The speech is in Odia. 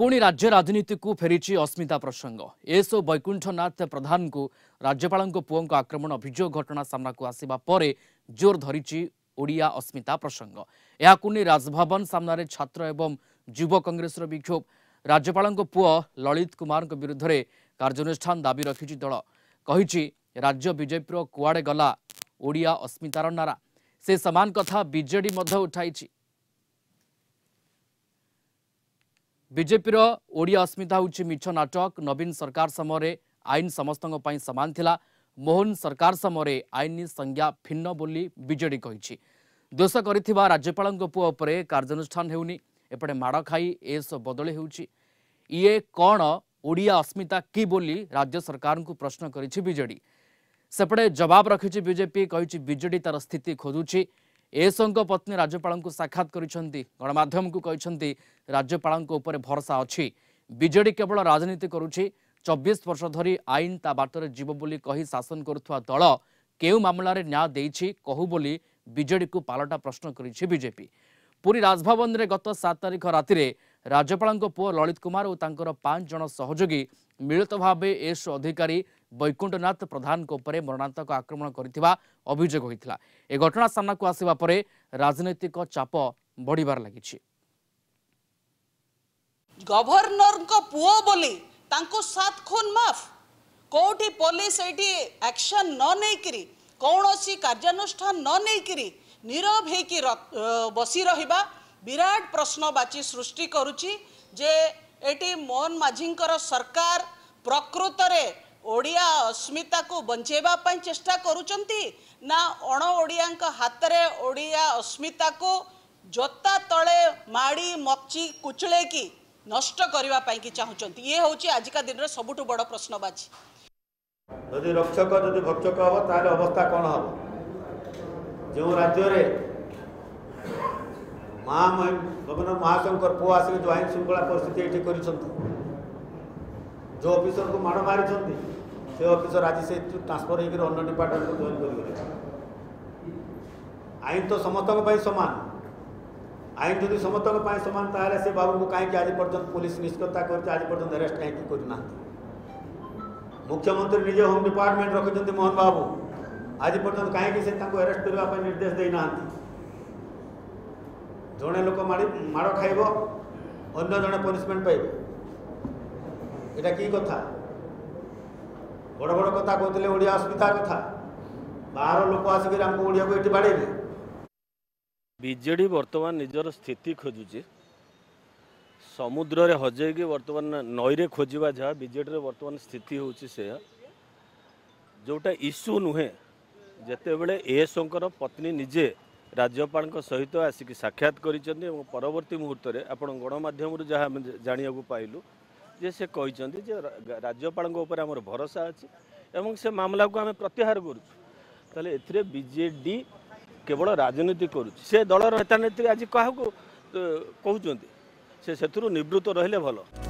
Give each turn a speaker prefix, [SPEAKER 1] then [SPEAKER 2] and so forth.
[SPEAKER 1] ପୁଣି ରାଜ୍ୟ ରାଜନୀତିକୁ ଫେରିଛି ଅସ୍ମିତା ପ୍ରସଙ୍ଗ ଏସ୍ଓ ବୈକୁଣ୍ଠନାଥ ପ୍ରଧାନଙ୍କୁ ରାଜ୍ୟପାଳଙ୍କ ପୁଅଙ୍କ ଆକ୍ରମଣ ଅଭିଯୋଗ ଘଟଣା ସାମ୍ନାକୁ ଆସିବା ପରେ ଜୋର ଧରିଛି ଓଡ଼ିଆ ଅସ୍ମିତା ପ୍ରସଙ୍ଗ ଏହାକୁ ନେଇ ରାଜଭବନ ସାମ୍ନାରେ ଛାତ୍ର ଏବଂ ଯୁବ କଂଗ୍ରେସର ବିକ୍ଷୋଭ ରାଜ୍ୟପାଳଙ୍କ ପୁଅ ଲଳିତ କୁମାରଙ୍କ ବିରୁଦ୍ଧରେ କାର୍ଯ୍ୟାନୁଷ୍ଠାନ ଦାବି ରଖିଛି ଦଳ କହିଛି ରାଜ୍ୟ ବିଜେପିର କୁଆଡ଼େ ଗଲା ଓଡ଼ିଆ ଅସ୍ମିତାର ନାରା ସେ ସମାନ କଥା ବିଜେଡି ମଧ୍ୟ ଉଠାଇଛି ବିଜେପିର ଓଡ଼ିଆ ଅସ୍ମିତା ହେଉଛି ମିଛ ନାଟକ ନବୀନ ସରକାର ସମୟରେ ଆଇନ ସମସ୍ତଙ୍କ ପାଇଁ ସମାନ ଥିଲା ମୋହନ ସରକାର ସମୟରେ ଆଇନ ସଂଜ୍ଞା ଭିନ୍ନ ବୋଲି ବିଜେଡ଼ି କହିଛି ଦୋଷ କରିଥିବା ରାଜ୍ୟପାଳଙ୍କ ପୁଅ ଉପରେ କାର୍ଯ୍ୟାନୁଷ୍ଠାନ ହେଉନି ଏପଟେ ମାଡ଼ ଖାଇ ଏସ୍ ବଦଳି ହେଉଛି ଇଏ କ'ଣ ଓଡ଼ିଆ ଅସ୍ମିତା କି ବୋଲି ରାଜ୍ୟ ସରକାରଙ୍କୁ ପ୍ରଶ୍ନ କରିଛି ବିଜେଡ଼ି ସେପଟେ ଜବାବ ରଖିଛି ବିଜେପି କହିଛି ବିଜେଡ଼ି ତାର ସ୍ଥିତି ଖୋଜୁଛି ଏସଙ୍କ ପତ୍ନୀ ରାଜ୍ୟପାଳଙ୍କୁ ସାକ୍ଷାତ କରିଛନ୍ତି ଗଣମାଧ୍ୟମକୁ କହିଛନ୍ତି ରାଜ୍ୟପାଳଙ୍କ ଉପରେ ଭରସା ଅଛି ବିଜେଡି କେବଳ ରାଜନୀତି କରୁଛି ଚବିଶ ବର୍ଷ ଧରି ଆଇନ ତା ବାଟରେ ଯିବ ବୋଲି କହି ଶାସନ କରୁଥିବା ଦଳ କେଉଁ ମାମଲାରେ ନ୍ୟାୟ ଦେଇଛି କହୁ ବୋଲି ବିଜେଡିକୁ ପାଲଟା ପ୍ରଶ୍ନ କରିଛି ବିଜେପି ପୁରୀ ରାଜଭବନରେ ଗତ ସାତ ତାରିଖ ରାତିରେ ରାଜ୍ୟପାଳଙ୍କ ପୁଅ ଲଳିତ କୁମାର ଓ ତାଙ୍କର ପାଞ୍ଚ ଜଣ ସହଯୋଗୀ ମିଳିତ ଭାବେ ଏସ୍ ଅଧିକାରୀ ବୈକୁଣ୍ଠନାଥ ପ୍ରଧାନଙ୍କ ଉପରେ ମରଣାନ୍ତକ ଆକ୍ରମଣ କରିଥିବା ଅଭିଯୋଗ ହୋଇଥିଲା ଏ ଘଟଣା ସାମ୍ନାକୁ ଆସିବା ପରେ ରାଜନୈତିକ ଚାପ ବଢ଼ିବାର ଲାଗିଛି
[SPEAKER 2] ଗଭର୍ଣ୍ଣରଙ୍କ ପୁଅ ବୋଲି ତାଙ୍କୁ ସାତ ଖୁନ ମାଫ କେଉଁଠି ପୋଲିସ ଏଇଠି ଆକ୍ସନ ନ ନେଇକିରି କୌଣସି କାର୍ଯ୍ୟାନୁଷ୍ଠାନ ନ ନେଇକିରି ନିରବ ହେଇକି ବସି ରହିବା ବିରାଟ ପ୍ରଶ୍ନବାଚୀ ସୃଷ୍ଟି କରୁଛି ଯେ ଏଠି ମୋହନ ମାଝୀଙ୍କର ସରକାର ପ୍ରକୃତରେ ଓଡ଼ିଆ ଅସ୍ମିତାକୁ ବଞ୍ଚେଇବା ପାଇଁ ଚେଷ୍ଟା କରୁଛନ୍ତି ନା ଅଣ ଓଡ଼ିଆଙ୍କ ହାତରେ ଓଡ଼ିଆ ଅସ୍ମିତାକୁ ଜୋତା ତଳେ ମାଡ଼ି ମଚି କୁଚୁଳେଇକି ନଷ୍ଟ କରିବା ପାଇଁକି ଚାହୁଁଛନ୍ତି ଇଏ ହେଉଛି ଆଜିକା ଦିନର ସବୁଠୁ ବଡ଼ ପ୍ରଶ୍ନବାଜୀ
[SPEAKER 3] ଯଦି ରକ୍ଷକ ଯଦି ଭକ୍ଷକ ହେବ ତାହେଲେ ଅବସ୍ଥା କ'ଣ ହେବ ଯେଉଁ ରାଜ୍ୟରେ ମହାମହିମ ମହାଶଙ୍କର ପୁଅ ଆସିକି ଯେଉଁ ଆଇନ ଶୃଙ୍ଖଳା ପରିସ୍ଥିତି ଏଠି କରିଛନ୍ତି ଯେଉଁ ଅଫିସରଙ୍କୁ ମାଡ଼ ମାରିଛନ୍ତି ସେ ଅଫିସର ଆଜି ସେ ଟ୍ରାନ୍ସଫର୍ ହେଇକରି ଅନ୍ୟ ଡିପାର୍ଟମେଣ୍ଟକୁ ଜଏନ୍ କରିଗଲେ ଆଇନ ତ ସମସ୍ତଙ୍କ ପାଇଁ ସମାନ ଆଇନ ଯଦି ସମସ୍ତଙ୍କ ପାଇଁ ସମାନ ତାହେଲେ ସେ ବାବୁଙ୍କୁ କାହିଁକି ଆଜି ପର୍ଯ୍ୟନ୍ତ ପୋଲିସ ନିଷ୍କର୍ତ୍ତା କରିଛି ଆଜି ପର୍ଯ୍ୟନ୍ତ ଆରେଷ୍ଟ କାହିଁକି କରିନାହାନ୍ତି ମୁଖ୍ୟମନ୍ତ୍ରୀ ନିଜେ ହୋମ୍ ଡିପାର୍ଟମେଣ୍ଟ ରଖିଛନ୍ତି ମୋହନ ବାବୁ ଆଜି ପର୍ଯ୍ୟନ୍ତ କାହିଁକି ସେ ତାଙ୍କୁ ଆରେଷ୍ଟ କରିବା ପାଇଁ ନିର୍ଦ୍ଦେଶ ଦେଇନାହାନ୍ତି ଜଣେ ଲୋକ ମାଡ଼ି ମାଡ଼ ଖାଇବ ଅନ୍ୟ ଜଣେ ପନିସମେଣ୍ଟ ପାଇବ এটা কি কথা ବଡ଼ ବଡ଼ କଥା କହୁଥିଲେ ଓଡ଼ିଆ ଅସୁବିଧା କଥା ବାହାର ଲୋକ ଆସିକରି ଆମକୁ ଓଡ଼ିଆକୁ ଏଠି ବାଡ଼େଇବେ
[SPEAKER 4] ବିଜେଡ଼ି ବର୍ତ୍ତମାନ ନିଜର ସ୍ଥିତି ଖୋଜୁଛି ସମୁଦ୍ରରେ ହଜେଇକି ବର୍ତ୍ତମାନ ନଈରେ ଖୋଜିବା ଯାହା ବିଜେଡ଼ିର ବର୍ତ୍ତମାନ ସ୍ଥିତି ହେଉଛି ସେୟା ଯେଉଁଟା ଇସ୍ୟୁ ନୁହେଁ ଯେତେବେଳେ ଏଏସଙ୍କର ପତ୍ନୀ ନିଜେ ରାଜ୍ୟପାଳଙ୍କ ସହିତ ଆସିକି ସାକ୍ଷାତ କରିଛନ୍ତି ଏବଂ ପରବର୍ତ୍ତୀ ମୁହୂର୍ତ୍ତରେ ଆପଣ ଗଣମାଧ୍ୟମରୁ ଯାହା ଆମେ ଜାଣିବାକୁ ପାଇଲୁ ଯେ ସେ କହିଛନ୍ତି ଯେ ରାଜ୍ୟପାଳଙ୍କ ଉପରେ ଆମର ଭରସା ଅଛି ଏବଂ ସେ ମାମଲାକୁ ଆମେ ପ୍ରତ୍ୟାହାର କରୁଛୁ ତାହେଲେ ଏଥିରେ ବିଜେଡ଼ି କେବଳ ରାଜନୀତି କରୁଛି ସେ ଦଳର ନେତାନେତ୍ରୀ ଆଜି କାହାକୁ କହୁଛନ୍ତି ସେ ସେଥିରୁ ନିବୃତ୍ତ ରହିଲେ ଭଲ